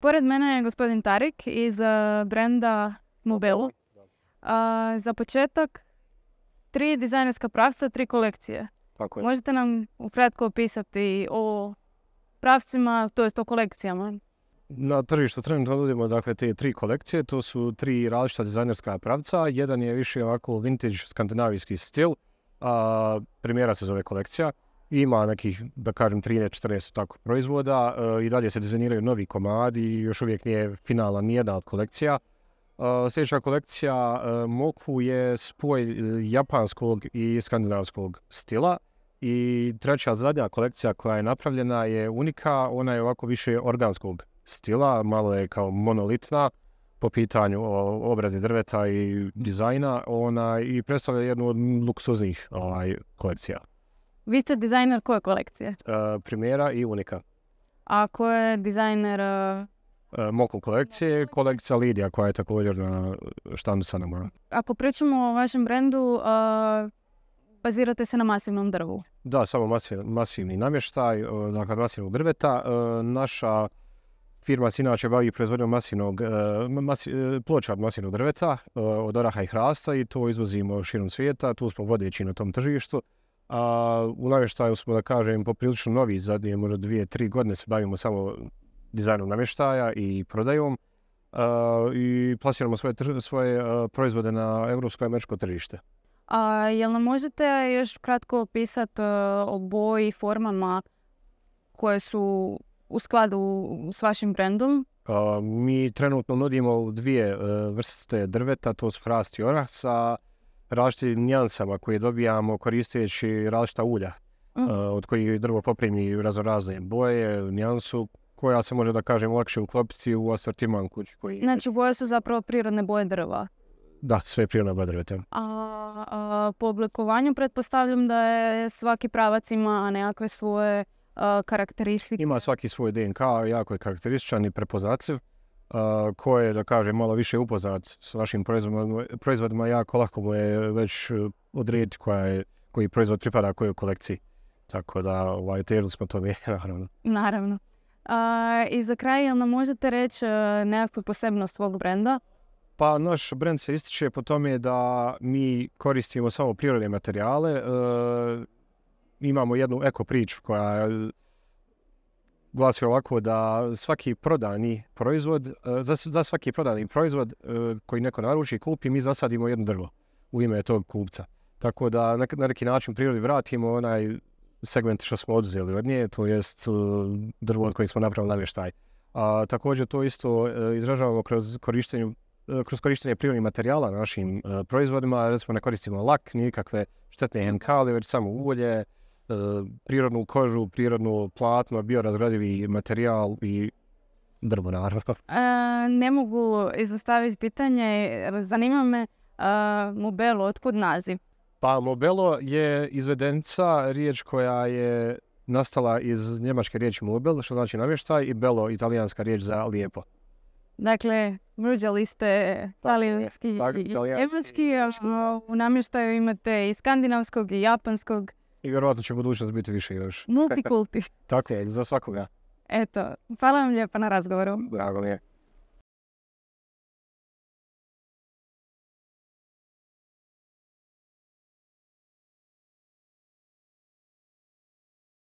Pored mene je gospodin Tarik iz eh, brenda Mobelo. Eh, za početak, tri dizajnerska pravca, tri kolekcije. Možete nam ukratko opisati o pravcima, to jest o kolekcijama? Na tržištu trenutno nudimo dakle, te tri kolekcije, to su tri različita dizajnerska pravca. Jedan je više ovako vintage skandinavijski stil, a, primjera se zove kolekcija. Ima nekih, da kažem, 13-14 tako proizvoda e, i dalje se dizajniraju novi komadi i još uvijek nije finala nijedna od kolekcija. E, sljedeća kolekcija e, Moku je spoj japanskog i skandinavskog stila i treća zadnja kolekcija koja je napravljena je unika, ona je ovako više organskog stila, malo je kao monolitna po pitanju obrade drveta i dizajna ona i predstavlja jednu od luksuznih ovaj, kolekcija. Vi ste dizajner koje kolekcije? Uh, Primjera i Unika. A ko je dizajner... Uh... E, e, Moko kolekcije, kolekcija Lidija koja je također na štandu Ako pričamo o vašem brendu, bazirate se na masivnom drvu? Da, samo masivni namještaj, dakle masivnog drveta. Naša firma se inače bavi proizvodnjom masivnog, ploča od masivnog drveta, od oraha i hrasta i to izvozimo širom svijeta, tu smo vodeći na tom tržištu. A u namještaju smo, da kažem, poprilično novi, zadnje možda dvije, tri godine se bavimo samo dizajnom namještaja i prodajom i plasiramo svoje, svoje proizvode na evropsko i američko tržište. A jel nam možete još kratko opisati o boji i formama koje su u skladu s vašim brendom? mi trenutno nudimo dvije e, vrste drveta, to su hrast i orah sa različitim nijansama koje dobijamo koristeći različita ulja mhm. od kojih drvo poprimi razno razne boje, nijansu koja se može da kažem lakše uklopiti u asortiman kuć. Koji... Znači boje su zapravo prirodne boje drva? Da, sve prirodne boje drva. A, a, po oblikovanju pretpostavljam da je svaki pravac ima nekakve svoje karakteristike? Ima svaki svoj DNK, jako je karakterističan i prepoznatljiv koje je, da kažem, malo više upoznat s vašim proizvodima, jako lako mu je već e, odrediti koji proizvod pripada kojoj kolekciji. Tako da, ovaj, težili smo to mi, naravno. Naravno. I za kraj, jel nam možete reći e, nekakvu posebnost svog brenda? Pa naš brend se ističe po tome da mi koristimo samo prirodne materijale. E, imamo jednu eko priču koja glasi ovako da svaki prodani proizvod, e, za, svaki prodani proizvod e, koji neko naruči i kupi, mi zasadimo jedno drvo u ime tog kupca. Tako da na, neki način prirodi vratimo onaj segment što smo oduzeli od nje, to jest e, drvo od kojeg smo napravili namještaj. A također to isto izražavamo kroz korištenje kroz korištenje prirodnih materijala na našim proizvodima, recimo ne koristimo lak, nikakve štetne henkali već samo ulje, E, prirodnu kožu, prirodnu platno, biorazgradivi materijal i drvo e, ne mogu izostaviti pitanje, zanima me e, Mobelo, otkud naziv? Pa Mobelo je izvedenca, riječ koja je nastala iz njemačke riječi Mobel, što znači namještaj, i Belo, italijanska riječ za lijepo. Dakle, mruđali liste, talijanski i evropski, a u namještaju imate i skandinavskog i japanskog. I vjerojatno će budućnost biti više još. Multikulti. Tako je, za svakoga. Eto, hvala vam lijepa na razgovoru. Drago mi je.